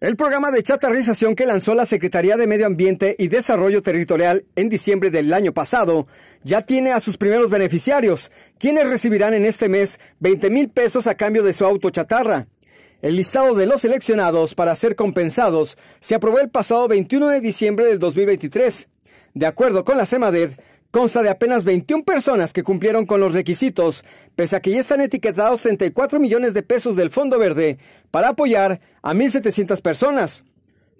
El programa de chatarrización que lanzó la Secretaría de Medio Ambiente y Desarrollo Territorial en diciembre del año pasado ya tiene a sus primeros beneficiarios, quienes recibirán en este mes 20 mil pesos a cambio de su auto chatarra. El listado de los seleccionados para ser compensados se aprobó el pasado 21 de diciembre del 2023. De acuerdo con la CEMADED, consta de apenas 21 personas que cumplieron con los requisitos, pese a que ya están etiquetados 34 millones de pesos del Fondo Verde para apoyar a 1.700 personas.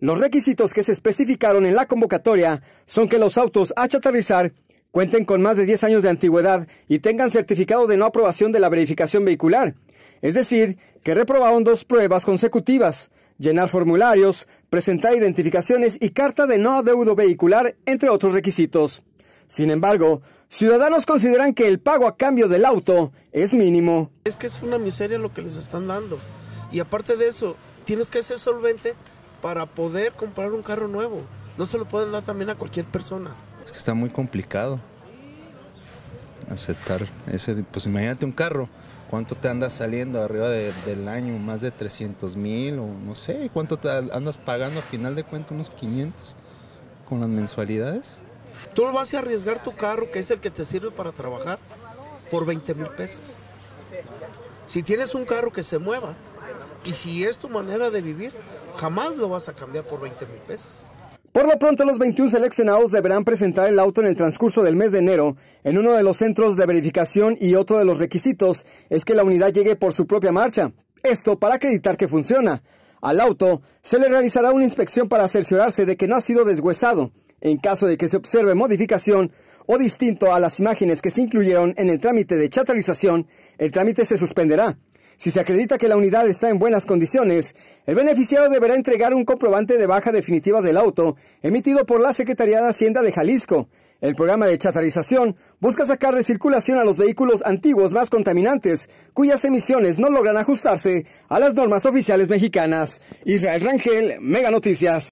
Los requisitos que se especificaron en la convocatoria son que los autos a aterrizar cuenten con más de 10 años de antigüedad y tengan certificado de no aprobación de la verificación vehicular, es decir, que reprobaron dos pruebas consecutivas, llenar formularios, presentar identificaciones y carta de no adeudo vehicular, entre otros requisitos. Sin embargo, ciudadanos consideran que el pago a cambio del auto es mínimo. Es que es una miseria lo que les están dando. Y aparte de eso, tienes que ser solvente para poder comprar un carro nuevo. No se lo pueden dar también a cualquier persona. Es que está muy complicado aceptar ese. Pues imagínate un carro. ¿Cuánto te andas saliendo arriba del año? ¿Más de 300 mil? O no sé, ¿cuánto te andas pagando Al final de cuentas? ¿Unos 500 con las mensualidades? Tú vas a arriesgar tu carro, que es el que te sirve para trabajar, por 20 mil pesos. Si tienes un carro que se mueva y si es tu manera de vivir, jamás lo vas a cambiar por 20 mil pesos. Por lo pronto, los 21 seleccionados deberán presentar el auto en el transcurso del mes de enero en uno de los centros de verificación y otro de los requisitos es que la unidad llegue por su propia marcha. Esto para acreditar que funciona. Al auto se le realizará una inspección para cerciorarse de que no ha sido deshuesado en caso de que se observe modificación o distinto a las imágenes que se incluyeron en el trámite de chatarización, el trámite se suspenderá. Si se acredita que la unidad está en buenas condiciones, el beneficiario deberá entregar un comprobante de baja definitiva del auto emitido por la Secretaría de Hacienda de Jalisco. El programa de chatarización busca sacar de circulación a los vehículos antiguos más contaminantes, cuyas emisiones no logran ajustarse a las normas oficiales mexicanas. Israel Rangel, Mega Noticias.